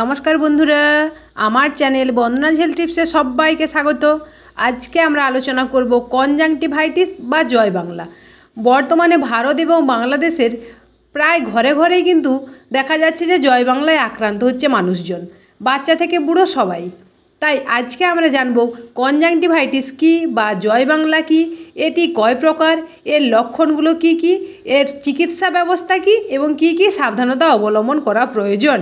নমস্কার বন্ধুরা আমার চ্যানেল বন্দনা ঝেল টিপসে সবাইকে স্বাগত আজকে আমরা আলোচনা করব কনজাংটিভাইটিস বা জয় বাংলা বর্তমানে ভারত এবং বাংলাদেশের প্রায় ঘরে ঘরেই কিন্তু দেখা যাচ্ছে যে জয় বাংলায় আক্রান্ত হচ্ছে মানুষজন বাচ্চা থেকে বুড়ো সবাই তাই আজকে আমরা জানব কনজাংটিভাইটিস কি বা জয় বাংলা কি এটি কয় প্রকার এর লক্ষণগুলো কি কি এর চিকিৎসা ব্যবস্থা কি এবং কি কি সাবধানতা অবলম্বন করা প্রয়োজন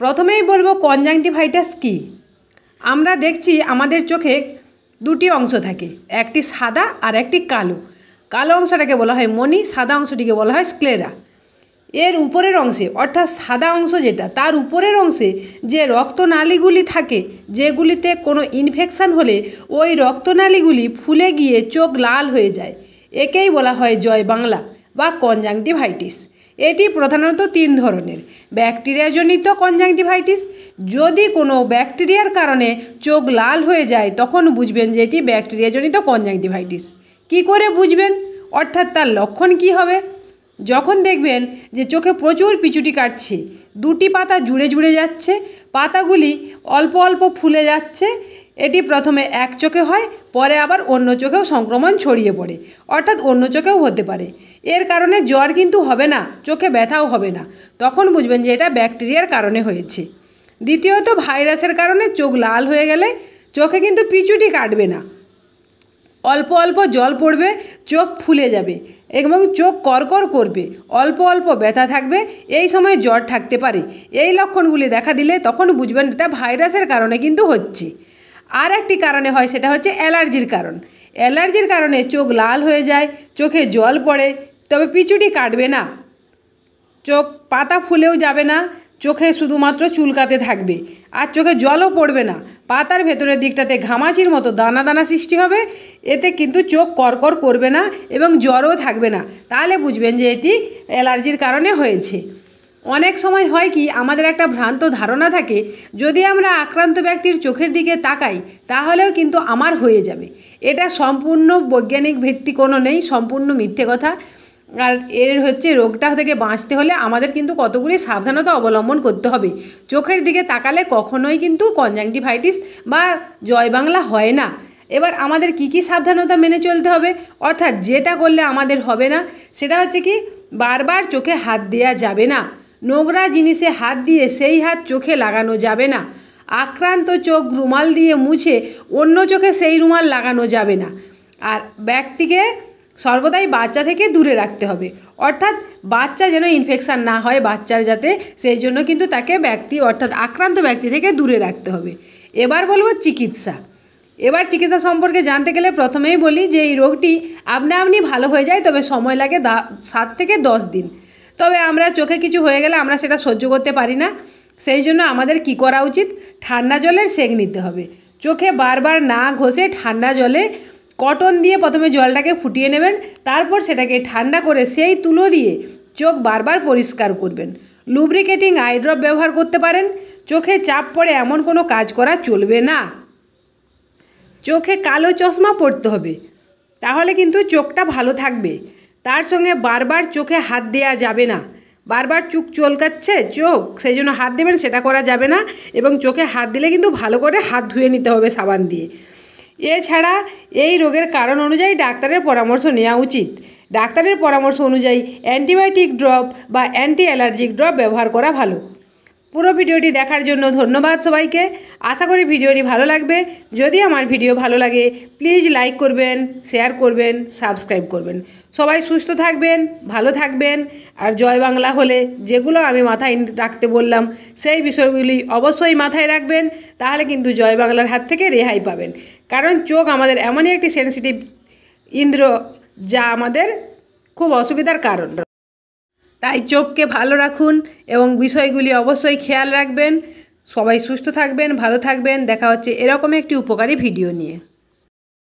প্রথমেই বলবো কনজাংটিভাইটাস কি আমরা দেখছি আমাদের চোখে দুটি অংশ থাকে একটি সাদা আর একটি কালো কালো অংশটাকে বলা হয় মণি সাদা অংশটিকে বলা হয় স্ক্লেরা এর উপরের অংশে অর্থাৎ সাদা অংশ যেটা তার উপরের অংশে যে রক্তনালীগুলি থাকে যেগুলিতে কোনো ইনফেকশান হলে ওই রক্তনালীগুলি ফুলে গিয়ে চোখ লাল হয়ে যায় একেই বলা হয় জয় বাংলা বা কনজাংটিভাইটিস এটি প্রধানত তিন ধরনের ব্যাকটেরিয়াজনিত কনজাংটিভাইটিস যদি কোনো ব্যাকটেরিয়ার কারণে চোখ লাল হয়ে যায় তখন বুঝবেন যে এটি ব্যাকটেরিয়াজনিত কনজাংটিভাইটিস কি করে বুঝবেন অর্থাৎ তার লক্ষণ কি হবে যখন দেখবেন যে চোখে প্রচুর পিচুটি কাটছে দুটি পাতা জুড়ে জুড়ে যাচ্ছে পাতাগুলি অল্প অল্প ফুলে যাচ্ছে এটি প্রথমে এক চোখে হয় পরে আবার অন্য চোখেও সংক্রমণ ছড়িয়ে পড়ে অর্থাৎ অন্য চোখেও হতে পারে এর কারণে জ্বর কিন্তু হবে না চোখে ব্যথাও হবে না তখন বুঝবেন যে এটা ব্যাকটেরিয়ার কারণে হয়েছে দ্বিতীয়ত ভাইরাসের কারণে চোখ লাল হয়ে গেলে চোখে কিন্তু পিচুটি কাটবে না অল্প অল্প জল পড়বে চোখ ফুলে যাবে এবং চোখ করকর করবে অল্প অল্প ব্যথা থাকবে এই সময় জ্বর থাকতে পারে এই লক্ষণগুলি দেখা দিলে তখন বুঝবেন এটা ভাইরাসের কারণে কিন্তু হচ্ছে আর একটি কারণে হয় সেটা হচ্ছে অ্যালার্জির কারণ অ্যালার্জির কারণে চোখ লাল হয়ে যায় চোখে জল পড়ে তবে পিচুটি কাটবে না চোখ পাতা ফুলেও যাবে না চোখে শুধুমাত্র চুলকাতে থাকবে আর চোখে জলও পড়বে না পাতার ভেতরের দিকটাতে ঘামাচির মতো দানা দানা সৃষ্টি হবে এতে কিন্তু চোখ করকর করবে না এবং জ্বরও থাকবে না তাহলে বুঝবেন যে এটি অ্যালার্জির কারণে হয়েছে অনেক সময় হয় কি আমাদের একটা ভ্রান্ত ধারণা থাকে যদি আমরা আক্রান্ত ব্যক্তির চোখের দিকে তাকাই তাহলেও কিন্তু আমার হয়ে যাবে এটা সম্পূর্ণ বৈজ্ঞানিক ভিত্তি কোনো নেই সম্পূর্ণ মিথ্যে কথা আর এর হচ্ছে রোগটা থেকে বাঁচতে হলে আমাদের কিন্তু কতগুলি সাবধানতা অবলম্বন করতে হবে চোখের দিকে তাকালে কখনোই কিন্তু কনজাংটিভাইটিস বা জয় বাংলা হয় না এবার আমাদের কি কি সাবধানতা মেনে চলতে হবে অর্থাৎ যেটা করলে আমাদের হবে না সেটা হচ্ছে কি বারবার চোখে হাত দেয়া যাবে না নোংরা জিনিসে হাত দিয়ে সেই হাত চোখে লাগানো যাবে না আক্রান্ত চোখ রুমাল দিয়ে মুছে অন্য চোখে সেই রুমাল লাগানো যাবে না আর ব্যক্তিকে সর্বদাই বাচ্চা থেকে দূরে রাখতে হবে অর্থাৎ বাচ্চা যেন ইনফেকশান না হয় বাচ্চার যাতে সেই জন্য কিন্তু তাকে ব্যক্তি অর্থাৎ আক্রান্ত ব্যক্তি থেকে দূরে রাখতে হবে এবার বলবো চিকিৎসা এবার চিকিৎসা সম্পর্কে জানতে গেলে প্রথমেই বলি যে এই রোগটি আপনা আপনি ভালো হয়ে যায় তবে সময় লাগে সাত থেকে দশ দিন তবে আমরা চোখে কিছু হয়ে গেলে আমরা সেটা সহ্য করতে পারি না সেই জন্য আমাদের কি করা উচিত ঠান্ডা জলের সেঁক নিতে হবে চোখে বারবার না ঘষে ঠান্ডা জলে কটন দিয়ে প্রথমে জলটাকে ফুটিয়ে নেবেন তারপর সেটাকে ঠান্ডা করে সেই তুলো দিয়ে চোখ বারবার পরিষ্কার করবেন লুব্রিকেটিং আইড্রপ ব্যবহার করতে পারেন চোখে চাপ পড়ে এমন কোনো কাজ করা চলবে না চোখে কালো চশমা পড়তে হবে তাহলে কিন্তু চোখটা ভালো থাকবে তার সঙ্গে বারবার চোখে হাত দেয়া যাবে না বারবার চুক চলকাচ্ছে চোখ সেই জন্য হাত দেবেন সেটা করা যাবে না এবং চোখে হাত দিলে কিন্তু ভালো করে হাত ধুয়ে নিতে হবে সাবান দিয়ে এছাড়া এই রোগের কারণ অনুযায়ী ডাক্তারের পরামর্শ নেওয়া উচিত ডাক্তারের পরামর্শ অনুযায়ী অ্যান্টিবায়োটিক ড্রপ বা অ্যান্টি অ্যালার্জিক ড্রপ ব্যবহার করা ভালো পুরো ভিডিওটি দেখার জন্য ধন্যবাদ সবাইকে আশা করি ভিডিওটি ভালো লাগবে যদি আমার ভিডিও ভালো লাগে প্লিজ লাইক করবেন শেয়ার করবেন সাবস্ক্রাইব করবেন সবাই সুস্থ থাকবেন ভালো থাকবেন আর জয় বাংলা হলে যেগুলো আমি মাথায় রাখতে বললাম সেই বিষয়গুলি অবশ্যই মাথায় রাখবেন তাহলে কিন্তু জয় বাংলার হাত থেকে রেহাই পাবেন কারণ চোখ আমাদের এমনই একটি সেন্সিটিভ ইন্দ্র যা আমাদের খুব অসুবিধার কারণ তাই চোখকে ভালো রাখুন এবং বিষয়গুলি অবশ্যই খেয়াল রাখবেন সবাই সুস্থ থাকবেন ভালো থাকবেন দেখা হচ্ছে এরকম একটি উপকারী ভিডিও নিয়ে